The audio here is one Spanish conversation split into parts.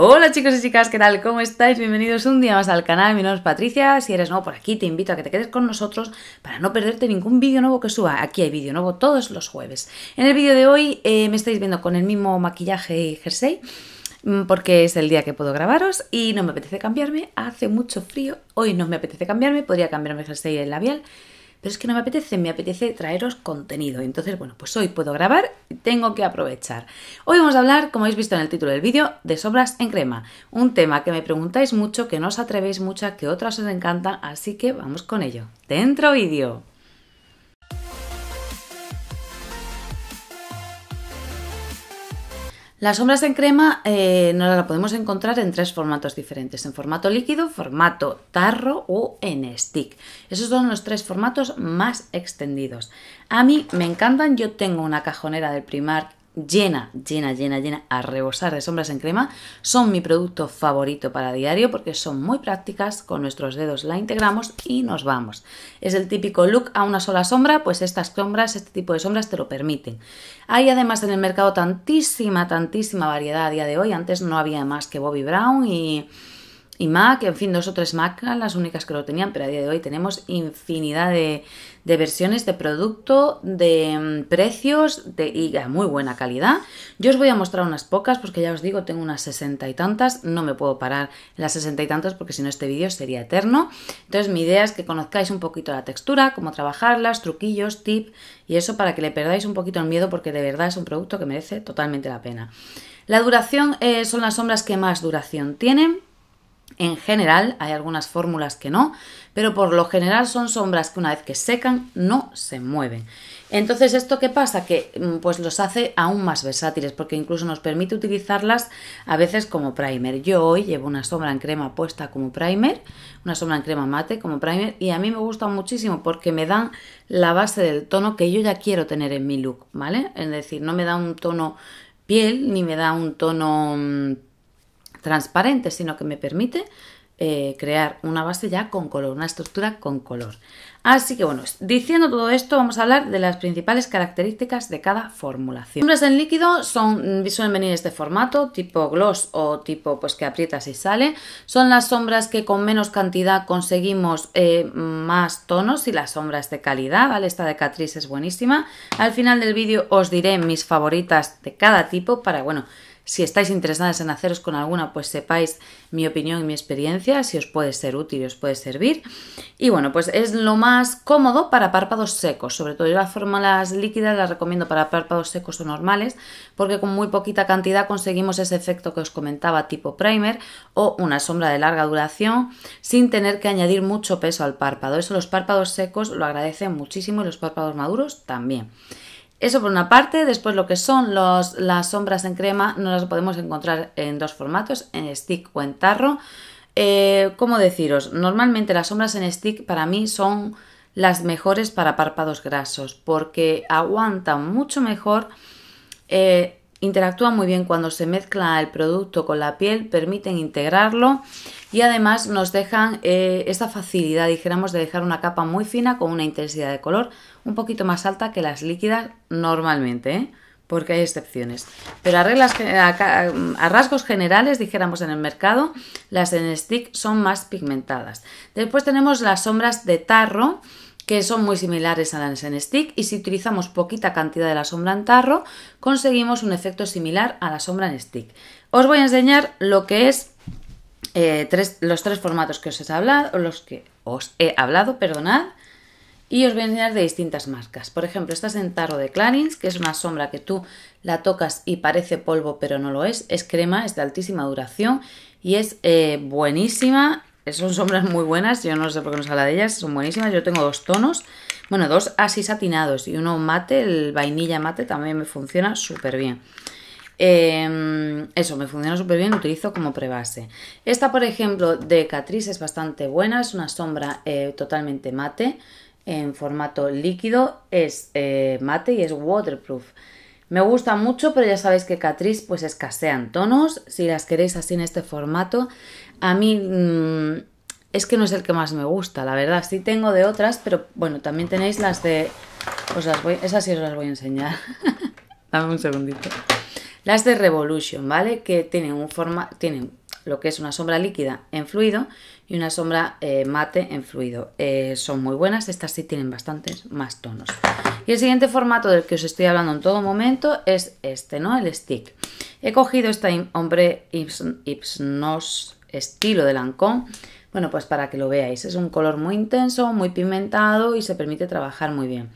Hola chicos y chicas, ¿qué tal? ¿Cómo estáis? Bienvenidos un día más al canal, mi nombre es Patricia, si eres nuevo por aquí te invito a que te quedes con nosotros para no perderte ningún vídeo nuevo que suba, aquí hay vídeo nuevo todos los jueves. En el vídeo de hoy eh, me estáis viendo con el mismo maquillaje y jersey, mm, porque es el día que puedo grabaros y no me apetece cambiarme, hace mucho frío, hoy no me apetece cambiarme, podría cambiarme el jersey y el labial, pero es que no me apetece, me apetece traeros contenido. Entonces, bueno, pues hoy puedo grabar, y tengo que aprovechar. Hoy vamos a hablar, como habéis visto en el título del vídeo, de sobras en crema, un tema que me preguntáis mucho, que no os atrevéis mucho, que otras os encantan, así que vamos con ello. ¡Dentro vídeo! Las sombras en crema eh, nos las podemos encontrar en tres formatos diferentes, en formato líquido, formato tarro o en stick. Esos son los tres formatos más extendidos. A mí me encantan, yo tengo una cajonera del Primark llena, llena, llena, llena a rebosar de sombras en crema. Son mi producto favorito para diario porque son muy prácticas, con nuestros dedos la integramos y nos vamos. Es el típico look a una sola sombra, pues estas sombras, este tipo de sombras te lo permiten. Hay además en el mercado tantísima, tantísima variedad a día de hoy. Antes no había más que Bobby Brown y y Mac, en fin, dos o tres Mac las únicas que lo tenían, pero a día de hoy tenemos infinidad de, versiones de producto, de mm, precios de, y muy buena calidad. Yo os voy a mostrar unas pocas porque ya os digo, tengo unas sesenta y tantas, no me puedo parar las sesenta y tantas porque si no este vídeo sería eterno. Entonces mi idea es que conozcáis un poquito la textura, cómo trabajarlas, truquillos, tip y eso para que le perdáis un poquito el miedo porque de verdad es un producto que merece totalmente la pena. La duración eh, son las sombras que más duración tienen en general, hay algunas fórmulas que no, pero por lo general son sombras que una vez que secan no se mueven. Entonces, ¿esto qué pasa? Que mm, pues los hace aún más versátiles porque incluso nos permite utilizarlas a veces como primer. Yo hoy llevo una sombra en crema puesta como primer, una sombra en crema mate como primer y a mí me gusta muchísimo porque me dan la base del tono que yo ya quiero tener en mi look, ¿vale? Es decir, no me da un tono piel ni me da un tono mm, transparente, sino que me permite eh, crear una base ya con color, una estructura con color. Así que bueno, diciendo todo esto, vamos a hablar de las principales características de cada formulación. sombras en líquido son visual de este formato, tipo gloss o tipo pues que aprietas y sale. Son las sombras que con menos cantidad conseguimos eh, más tonos y las sombras de calidad, ¿vale? Esta de Catrice es buenísima. Al final del vídeo os diré mis favoritas de cada tipo para, bueno, si estáis interesadas en haceros con alguna, pues sepáis mi opinión y mi experiencia, si os puede ser útil y os puede servir. Y bueno, pues es lo más cómodo para párpados secos, sobre todo yo las fórmulas líquidas las recomiendo para párpados secos o normales, porque con muy poquita cantidad conseguimos ese efecto que os comentaba tipo primer o una sombra de larga duración sin tener que añadir mucho peso al párpado. Eso los párpados secos lo agradecen muchísimo y los párpados maduros también. Eso por una parte, después lo que son las sombras en crema no las podemos encontrar en dos formatos, en stick o en tarro. Eh, ¿Cómo deciros? Normalmente las sombras en stick para mí son las mejores para párpados grasos porque aguantan mucho mejor eh, Interactúan muy bien cuando se mezcla el producto con la piel, permiten integrarlo y además nos dejan eh, esta facilidad, dijéramos, de dejar una capa muy fina con una intensidad de color un poquito más alta que las líquidas normalmente, ¿eh? porque hay excepciones. Pero a, reglas, a, rasgos generales, dijéramos en el mercado, las en stick son más pigmentadas. Después tenemos las sombras de tarro que son muy similares a las en stick y si utilizamos poquita cantidad de la sombra en tarro, conseguimos un efecto similar a la sombra en stick. Os voy a enseñar lo que es eh, los tres formatos que os he hablado, los que os he hablado, perdonad, y os voy a enseñar de distintas marcas. Por ejemplo, esta es en tarro de Clarins, que es una sombra que tú la tocas y parece polvo, pero no lo es. Es crema, es de altísima duración y es eh, buenísima son sombras muy buenas, yo no sé por qué nos habla de ellas, son buenísimas. Yo tengo dos tonos, bueno, dos así satinados y uno mate, el vainilla mate también me funciona súper bien. Em, eso, me funciona súper bien, lo utilizo como prebase. Esta, por ejemplo, de Catrice es bastante buena, es una sombra eh, totalmente mate, en formato líquido, es eh, mate y es waterproof. Me gusta mucho, pero ya sabéis que Catrice pues escasean tonos. Si las queréis así en este formato, a mí mm, es que no es el que más me gusta, la verdad. Sí tengo de otras, pero bueno, también tenéis las de... Os las esas sí os las voy a enseñar. Dame un segundito. Las de Revolution, ¿vale? Que tienen un forma, tienen lo que es una sombra líquida en fluido y una sombra eh, mate en fluido. Eh, son muy buenas, estas sí tienen bastantes más tonos. Y el siguiente formato del que os estoy hablando en todo momento es este, ¿no? El stick. He cogido esta hombre Ipsnos estilo de Lancôme, bueno, pues para que lo veáis, es un color muy intenso, muy pimentado y se permite trabajar muy bien.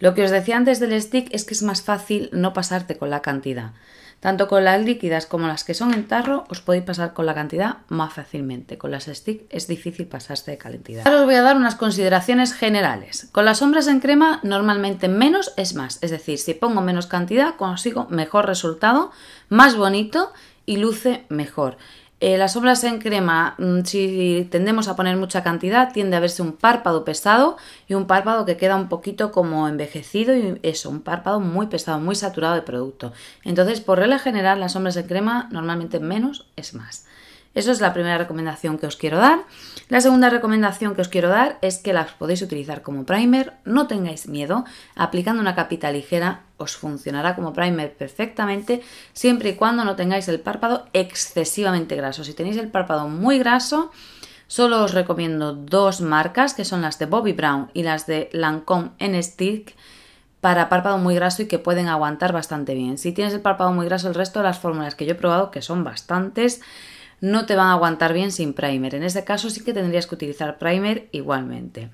Lo que os decía antes del stick es que es más fácil no pasarte con la cantidad. Tanto con las líquidas como las que son en tarro, os podéis pasar con la cantidad más fácilmente. Con las stick es difícil pasarse de cantidad. Ahora os voy a dar unas consideraciones generales. Con las sombras en crema, normalmente menos es más. Es decir, si pongo menos cantidad, consigo mejor resultado, más bonito y luce mejor. Eh, las sombras en crema, mm, si tendemos a poner mucha cantidad, tiende a verse un párpado pesado y un párpado que queda un poquito como envejecido y eso, un párpado muy pesado, muy saturado de producto. Entonces, por regla general, las sombras en crema normalmente menos es más. Eso es la primera recomendación que os quiero dar. La segunda recomendación que os quiero dar es que las podéis utilizar como primer, no tengáis miedo, aplicando una capita ligera os funcionará como primer perfectamente siempre y cuando no tengáis el párpado excesivamente graso. Si tenéis el párpado muy graso, Solo os recomiendo dos marcas, que son las de Bobby Brown y las de Lancome en Stick, para párpado muy graso y que pueden aguantar bastante bien. Si tienes el párpado muy graso, el resto de las fórmulas que yo he probado, que son bastantes, no te van a aguantar bien sin primer. En este caso sí que tendrías que utilizar primer igualmente.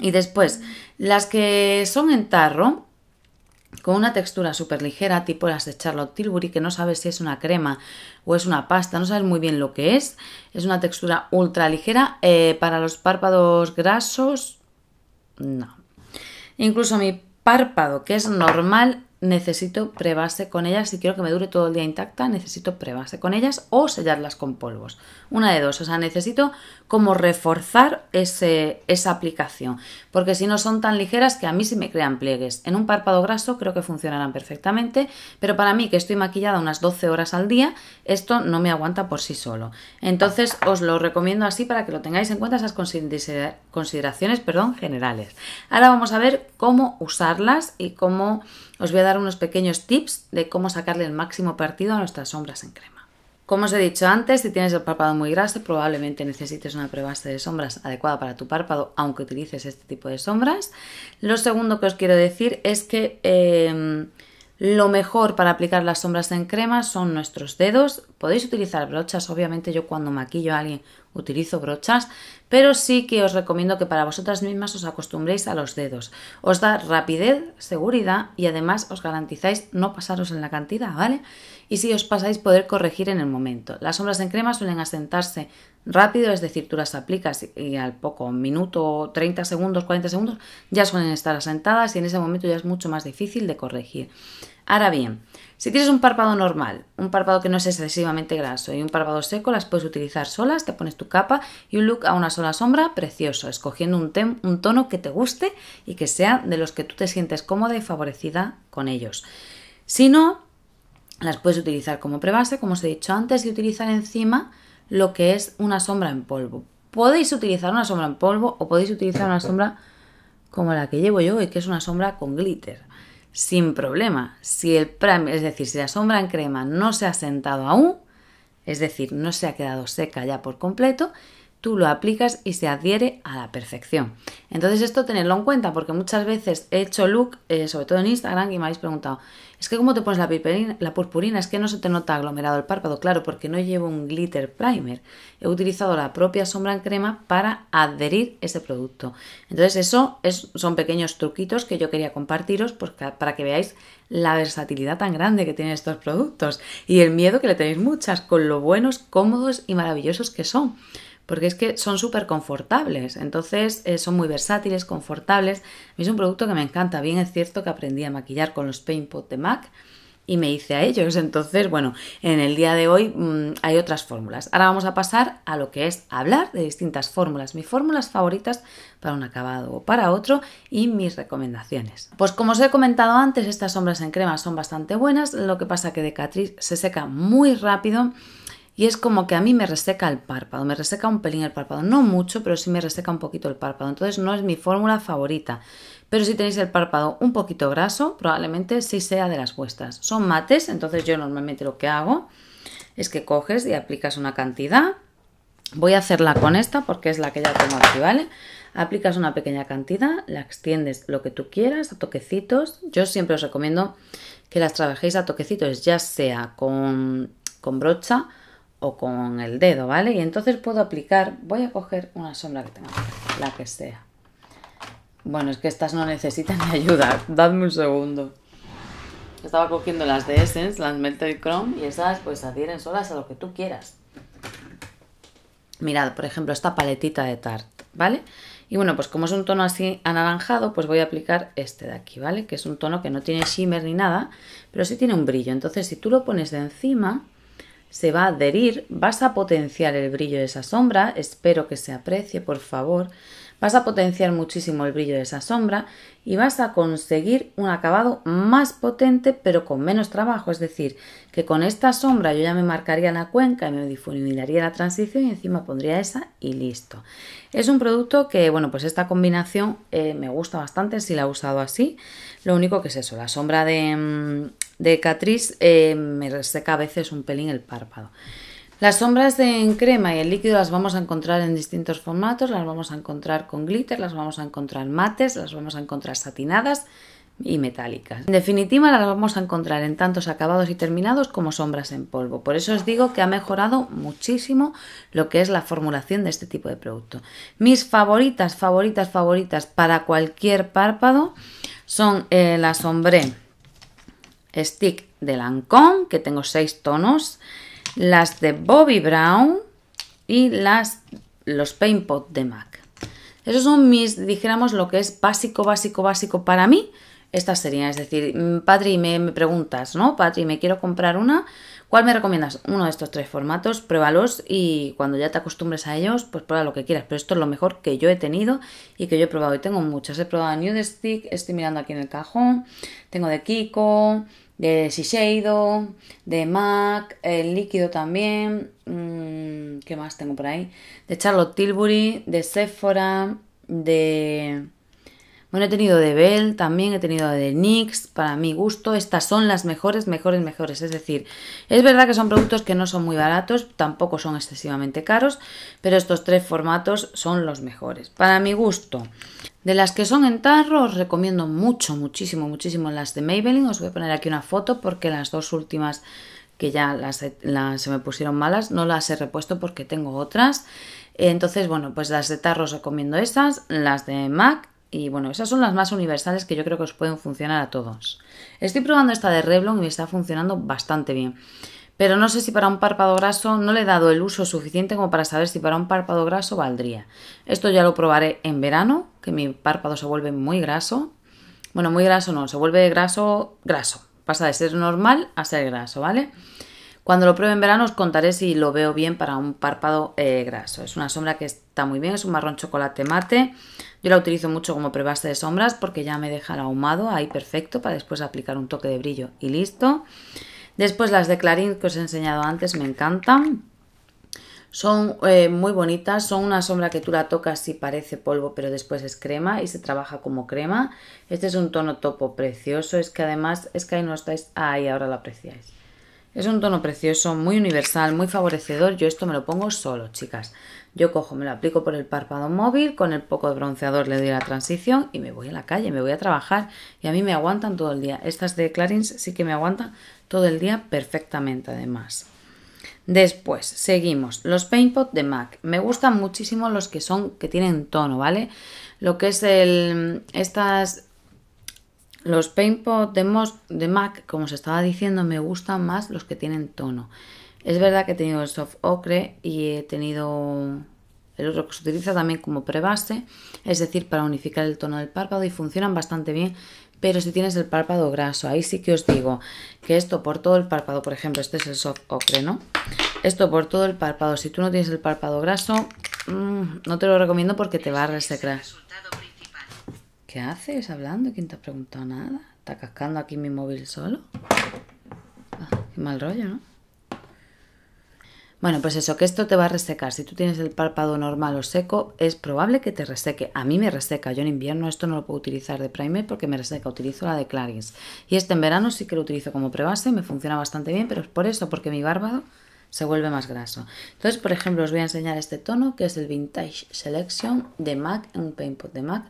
Y después, las que son en tarro, con una textura súper ligera, tipo las de Charlotte Tilbury, que no sabes si es una crema o es una pasta, no sabes muy bien lo que es. Es una textura ultra ligera. Eh, para los párpados grasos, no. Incluso mi párpado, que es normal, necesito prebase con ellas. Si quiero que me dure todo el día intacta, necesito prebase con ellas o sellarlas con polvos. Una de dos. O sea, necesito como reforzar ese, esa aplicación. Porque si no son tan ligeras que a mí sí me crean pliegues. En un párpado graso creo que funcionarán perfectamente. Pero para mí, que estoy maquillada unas 12 horas al día, esto no me aguanta por sí solo. Entonces os lo recomiendo así para que lo tengáis en cuenta esas consideraciones perdón, generales. Ahora vamos a ver cómo usarlas y cómo os voy a dar unos pequeños tips de cómo sacarle el máximo partido a nuestras sombras en crema. Como os he dicho antes, si tienes el párpado muy graso, probablemente necesites una prebase de sombras adecuada para tu párpado, aunque utilices este tipo de sombras. Lo segundo que os quiero decir es que em, lo mejor para aplicar las sombras en crema son nuestros dedos. Podéis utilizar brochas, obviamente yo cuando maquillo a alguien utilizo brochas, pero sí que os recomiendo que para vosotras mismas os acostumbréis a los dedos. Os da rapidez, seguridad y además os garantizáis no pasaros en la cantidad, ¿vale? Y si os pasáis poder corregir en el momento. Las sombras en crema suelen asentarse rápido, es decir, tú las aplicas y al poco, minuto, 30 segundos, 40 segundos, ya suelen estar asentadas y en ese momento ya es mucho más difícil de corregir. Ahora bien, si tienes un párpado normal, un párpado que no es excesivamente graso y un párpado seco, las puedes utilizar solas, te pones tu capa y un look a una sola sombra precioso, escogiendo un, un tono que te guste y que sea de los que tú te sientes cómoda y favorecida con ellos. Si no, las puedes utilizar como prebase, como os he dicho antes, y utilizar encima lo que es una sombra en polvo. Podéis utilizar una sombra en polvo o podéis utilizar una sombra como la que llevo yo y que es una sombra con glitter sin problema. Si el primer, es decir, si la sombra en crema no se ha sentado aún, es decir, no se ha quedado seca ya por completo, tú lo aplicas y se adhiere a la perfección. Entonces esto tenerlo en cuenta porque muchas veces he hecho look, eh, sobre todo en Instagram, y me habéis preguntado, es que cómo te pones la, purpurina, es que no se te nota aglomerado el párpado, claro, porque no llevo un glitter primer. He utilizado la propia sombra en crema para adherir ese producto. Entonces eso es, son pequeños truquitos que yo quería compartiros pues, para que veáis la versatilidad tan grande que tienen estos productos y el miedo que le tenéis muchas con lo buenos, cómodos y maravillosos que son porque es que son súper confortables, entonces eh, son muy versátiles, confortables. es un producto que me encanta, bien es cierto que aprendí a maquillar con los Paint Pot de MAC y me hice a ellos, entonces bueno, en el día de hoy mm, hay otras fórmulas. Ahora vamos a pasar a lo que es hablar de distintas fórmulas, mis fórmulas favoritas para un acabado o para otro y mis recomendaciones. Pues como os he comentado antes, estas sombras en crema son bastante buenas, lo que pasa que de se seca muy rápido y es como que a mí me reseca el párpado, me reseca un pelín el párpado, no mucho, pero sí me reseca un poquito el párpado, entonces no es mi fórmula favorita. Pero si tenéis el párpado un poquito graso, probablemente sí sea de las vuestras. Son mates, entonces yo normalmente lo que hago es que coges y aplicas una cantidad. Voy a hacerla con esta porque es la que ya tengo aquí, ¿vale? Aplicas una pequeña cantidad, la extiendes lo que tú quieras, a toquecitos. Yo siempre os recomiendo que las trabajéis a toquecitos, ya sea con, con brocha, o con el dedo, ¿vale? Y entonces puedo aplicar, voy a coger una sombra que tenga, la que sea. Bueno, es que estas no necesitan ayuda, dadme un segundo. Estaba cogiendo las de Essence, las Melted Chrome, y esas pues adhieren solas a lo que tú quieras. Mirad, por ejemplo, esta paletita de Tarte, ¿vale? Y bueno, pues como es un tono así anaranjado, pues voy a aplicar este de aquí, ¿vale? Que es un tono que no tiene shimmer ni nada, pero sí tiene un brillo. Entonces, si tú lo pones de encima, se va a adherir, vas a potenciar el brillo de esa sombra, espero que se aprecie, por favor, vas a potenciar muchísimo el brillo de esa sombra y vas a conseguir un acabado más potente pero con menos trabajo. Es decir, que con esta sombra yo ya me marcaría la cuenca y me difuminaría la transición y encima pondría esa y listo. Es un producto que, bueno, pues esta combinación eh, me gusta bastante si la he usado así. Lo único que es eso, la sombra de, mm, de Catrice eh, me reseca a veces un pelín el párpado. Las sombras en crema y el líquido las vamos a encontrar en distintos formatos, las vamos a encontrar con glitter, las vamos a encontrar mates, las vamos a encontrar satinadas y metálicas. En definitiva las vamos a encontrar en tantos acabados y terminados como sombras en polvo. Por eso os digo que ha mejorado muchísimo lo que es la formulación de este tipo de producto. Mis favoritas, favoritas, favoritas para cualquier párpado son eh, la Sombré Stick de Lancôme, que tengo seis tonos, las de Bobby Brown y las, los pot de MAC. Esos son mis, dijéramos, lo que es básico, básico, básico para mí. Estas serían, es decir, mm, Patri, me, preguntas, ¿no? Patri, me quiero comprar una. ¿Cuál me recomiendas? Uno de estos tres formatos, pruébalos y cuando ya te acostumbres a ellos, pues prueba lo que quieras. Pero esto es lo mejor que yo he tenido y que yo he probado. Y tengo muchas. He probado Nude Stick, estoy mirando aquí en el cajón. Tengo de Kiko, de Shiseido, de MAC, el líquido también, mm, ¿qué más tengo por ahí? De Charlotte Tilbury, de Sephora, de... Bueno, he tenido de Bell, también he tenido de NYX, para mi gusto, estas son las mejores, mejores, mejores. Es decir, es verdad que son productos que no son muy baratos, tampoco son excesivamente caros, pero estos tres formatos son los mejores. Para mi gusto, de las que son en tarro, os recomiendo mucho, muchísimo, muchísimo las de Maybelline. Os voy a poner aquí una foto porque las dos últimas que ya las, se me pusieron malas, no las he repuesto porque tengo otras. Entonces, bueno, pues las de tarro os recomiendo esas, las de MAC y bueno, esas son las más universales que yo creo que os pueden funcionar a todos. Estoy probando esta de Revlon y está funcionando bastante bien pero no sé si para un párpado graso no le he dado el uso suficiente como para saber si para un párpado graso valdría. Esto ya lo probaré en verano, que mi párpado se vuelve muy graso. Bueno, muy graso no, se vuelve graso, graso. Pasa de ser normal a ser graso, ¿vale? Cuando lo pruebe en verano os contaré si lo veo bien para un párpado eh, graso. Es una sombra que está muy bien, es un marrón chocolate mate. Yo la utilizo mucho como prebase de sombras porque ya me deja el ahumado ahí perfecto para después aplicar un toque de brillo y listo. Después las de Clarín que os he enseñado antes, me encantan. Son eh, muy bonitas, son una sombra que tú la tocas y parece polvo, pero después es crema y se trabaja como crema. Este es un tono topo precioso, es que además es que ahí no estáis, ahí ahora lo apreciáis. Es un tono precioso, muy universal, muy favorecedor. Yo esto me lo pongo solo, chicas. Yo cojo, me lo aplico por el párpado móvil, con el poco de bronceador le doy la transición y me voy a la calle, me voy a trabajar. Y a mí me aguantan todo el día. Estas de Clarins sí que me aguantan todo el día perfectamente además. Después, seguimos. Los paint pots de MAC. Me gustan muchísimo los que son, que tienen tono, ¿vale? Lo que es el... Estas... Los paint de, de MAC, como se estaba diciendo, me gustan más los que tienen tono. Es verdad que he tenido el soft ocre y he tenido el otro que se utiliza también como prebase, es decir, para unificar el tono del párpado y funcionan bastante bien, pero si tienes el párpado graso, ahí sí que os digo que esto por todo el párpado, por ejemplo, este es el soft ocre, ¿no? Esto por todo el párpado, si tú no tienes el párpado graso, mm, no te lo recomiendo porque te va a resecar. ¿Qué haces hablando? ¿Quién te ha preguntado nada? ¿Está cascando aquí mi móvil solo? Ah, qué mal rollo, ¿no? Bueno, pues eso, que esto te va a resecar. Si tú tienes el párpado normal o seco, es probable que te reseque. A mí me reseca. Yo en invierno esto no lo puedo utilizar de primer porque me reseca. Utilizo la de Clarins. Y este en verano sí que lo utilizo como prebase. Me funciona bastante bien, pero es por eso, porque mi bárbado se vuelve más graso. Entonces, por ejemplo, os voy a enseñar este tono que es el Vintage Selection de MAC en pot de MAC.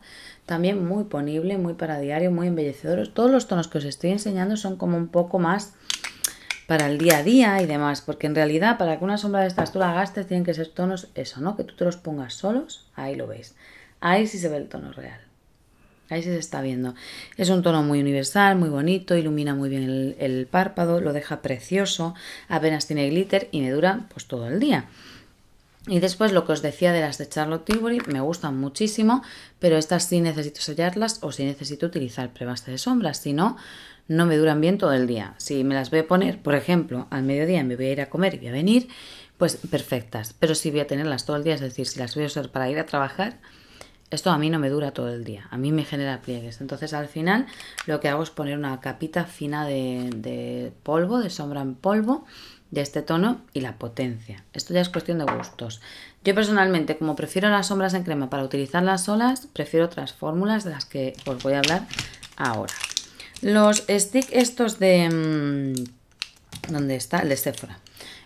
También muy ponible, muy para diario, muy embellecedor. Todos los tonos que os estoy enseñando son como un poco más para el día a día y demás, porque en realidad para que una sombra de estas tú la gastes tienen que ser tonos eso, ¿no? Que tú te los pongas solos, ahí lo veis. Ahí sí se ve el tono real. Ahí sí se está viendo. Es un tono muy universal, muy bonito, ilumina muy bien el, párpado, lo deja precioso, apenas tiene glitter y me dura pues todo el día. Y después lo que os decía de las de Charlotte Tilbury, me gustan muchísimo, pero estas sí necesito sellarlas o sí necesito utilizar prebaste de sombras, si no, no me duran bien todo el día. Si me las voy a poner, por ejemplo, al mediodía me voy a ir a comer y voy a venir, pues perfectas. Pero si voy a tenerlas todo el día, es decir, si las voy a usar para ir a trabajar, esto a mí no me dura todo el día, a mí me genera pliegues. Entonces al final lo que hago es poner una capita fina de, polvo, de sombra en polvo, de este tono y la potencia. Esto ya es cuestión de gustos. Yo personalmente, como prefiero las sombras en crema para utilizarlas solas, prefiero otras fórmulas de las que os voy a hablar ahora. Los stick estos de... Mm, ¿Dónde está? El de Sephora.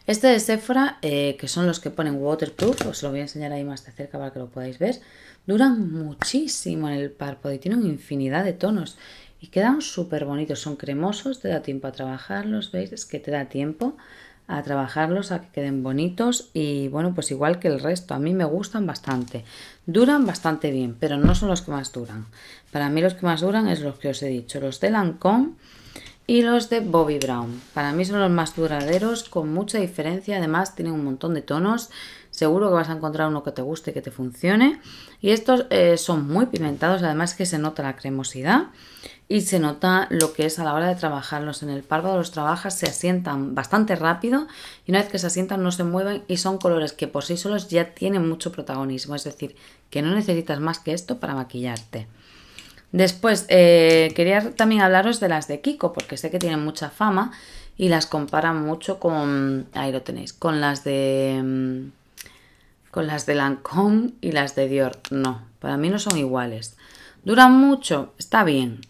Este de Sephora, eh, que son los que ponen waterproof, os lo voy a enseñar ahí más de cerca para que lo podáis ver, duran muchísimo en el párpado y tienen infinidad de tonos. Y quedan súper bonitos, son cremosos, te da tiempo a trabajarlos, ¿veis? Es que te da tiempo a trabajarlos, a que queden bonitos y bueno, pues igual que el resto, a mí me gustan bastante. Duran bastante bien, pero no son los que más duran. Para mí los que más duran es los que os he dicho, los de Lancôme y los de Bobby Brown. Para mí son los más duraderos, con mucha diferencia, además tienen un montón de tonos Seguro que vas a encontrar uno que te guste, que te funcione. Y estos eh, son muy pimentados. además que se nota la cremosidad y se nota lo que es a la hora de trabajarlos. En el párpado los trabajas, se asientan bastante rápido y una vez que se asientan no se mueven y son colores que por sí solos ya tienen mucho protagonismo. Es decir, que no necesitas más que esto para maquillarte. Después, eh, quería también hablaros de las de Kiko, porque sé que tienen mucha fama y las comparan mucho con, ahí lo tenéis, con las de mm, con las de Lancôme y las de Dior. No, para mí no son iguales. ¿Duran mucho? Está bien,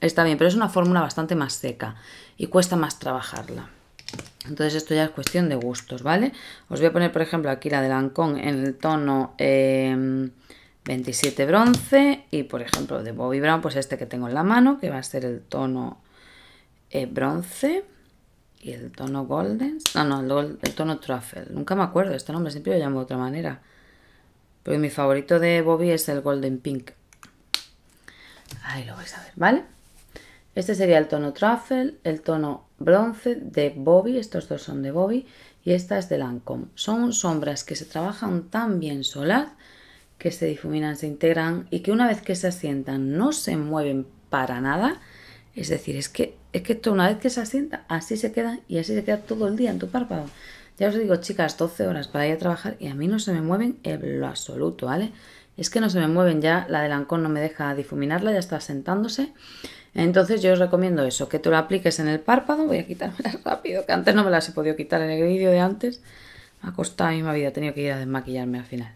está bien, pero es una fórmula bastante más seca y cuesta más trabajarla. Entonces esto ya es cuestión de gustos, ¿vale? Os voy a poner, por ejemplo, aquí la de Lancôme en el tono 27 em, bronce y, por ejemplo, de Bobby Brown, pues este que tengo en la mano, que va a ser el tono eh, bronce y el tono golden, no, no, el, tono truffle, nunca me acuerdo, este nombre siempre lo llamo de otra manera, pero mi favorito de Bobby es el golden pink, ahí lo vais a ver, ¿vale? Este sería el tono truffle, el tono bronce de Bobby, estos dos son de Bobby, y esta es de Lancome. Son sombras que se trabajan tan bien solas, que se difuminan, se integran y que una vez que se asientan no se mueven para nada. Es decir, es que es que esto una vez que se asienta, así se queda y así se queda todo el día en tu párpado. Ya os digo, chicas, 12 horas para ir a trabajar y a mí no se me mueven en lo absoluto, ¿vale? Es que no se me mueven ya, la de Lancôme no me deja difuminarla, ya está sentándose. Entonces yo os recomiendo eso, que tú la apliques en el párpado, voy a quitármela rápido, que antes no me la he podido quitar en el vídeo de antes. Me ha costado a mí vida, he tenido que ir a desmaquillarme al final.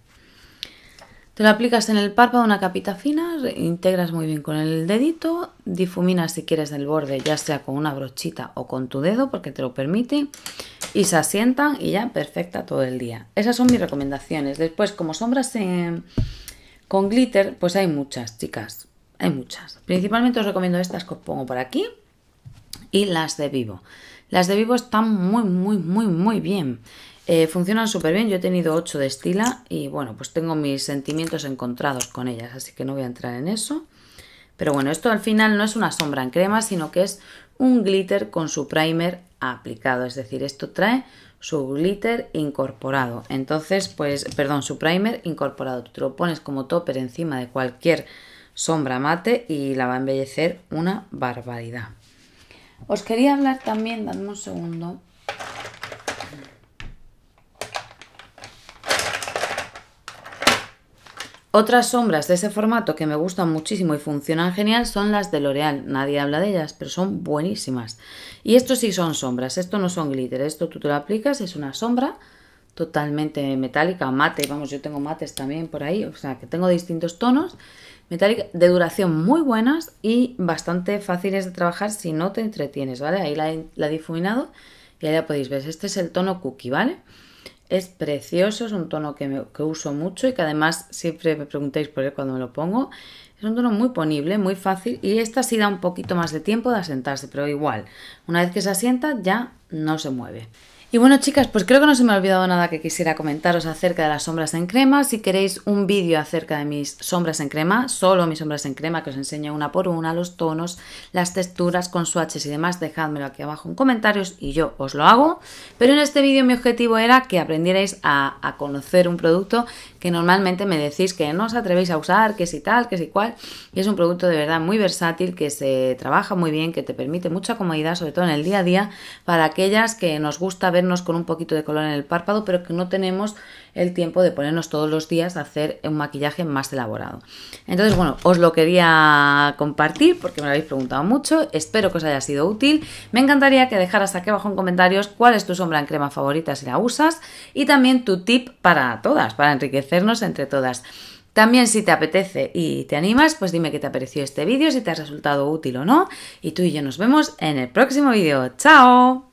Te lo aplicas en el párpado una capita fina, integras muy bien con el dedito, difuminas si quieres del borde, ya sea con una brochita o con tu dedo, porque te lo permite, y se asientan y ya perfecta todo el día. Esas son mis recomendaciones. Después, como sombras con glitter, pues hay muchas, chicas, hay muchas. Principalmente os recomiendo estas que os pongo por aquí y las de vivo. Las de vivo están muy, muy, muy, muy bien. Eh, funcionan súper bien, yo he tenido 8 de estila y bueno, pues tengo mis sentimientos encontrados con ellas, así que no voy a entrar en eso. Pero bueno, esto al final no es una sombra en crema, sino que es un glitter con su primer aplicado, es decir, esto trae su glitter incorporado. Entonces, pues, perdón, su primer incorporado. Tú te lo pones como topper encima de cualquier sombra mate y la va a embellecer una barbaridad. Os quería hablar también, dadme un segundo, Otras sombras de ese formato que me gustan muchísimo y funcionan genial son las de L'Oreal. Nadie habla de ellas, pero son buenísimas. Y esto sí son sombras, esto no son glitter, esto tú te lo aplicas, es una sombra totalmente metálica, mate, vamos, yo tengo mates también por ahí, o sea que tengo distintos tonos, metálica, de duración muy buenas y bastante fáciles de trabajar si no te entretienes, ¿vale? Ahí la, he difuminado y ahí ya podéis ver, este es el tono cookie, ¿vale? vale es precioso, es un tono que, me, uso mucho y que además siempre me preguntáis por él cuando me lo pongo. Es un tono muy ponible, muy fácil y esta sí da un poquito más de tiempo de asentarse, pero igual, una vez que se asienta ya no se mueve. Y bueno chicas, pues creo que no se me ha olvidado nada que quisiera comentaros acerca de las sombras en crema. Si queréis un vídeo acerca de mis sombras en crema, solo mis sombras en crema, que os enseño una por una, los tonos, las texturas con swatches y demás, dejadmelo aquí abajo en comentarios y yo os lo hago. Pero en este vídeo mi objetivo era que aprendierais a conocer un producto que normalmente me decís que no os atrevéis a usar, que si tal, que si cual. Y es un producto de verdad muy versátil, que se trabaja muy bien, que te permite mucha comodidad, sobre todo en el día a día, para aquellas que nos gusta vernos con un poquito de color en el párpado, pero que no tenemos el tiempo de ponernos todos los días a hacer un maquillaje más elaborado. Entonces, bueno, os lo quería compartir porque me lo habéis preguntado mucho. Espero que os haya sido útil. Me encantaría que dejaras aquí abajo en comentarios cuál es tu sombra en crema favorita si la usas y también tu tip para todas, para enriquecernos entre todas. También si te apetece y te animas, pues dime qué te parecido este vídeo, si te ha resultado útil o no. Y tú y yo nos vemos en el próximo vídeo. ¡Chao!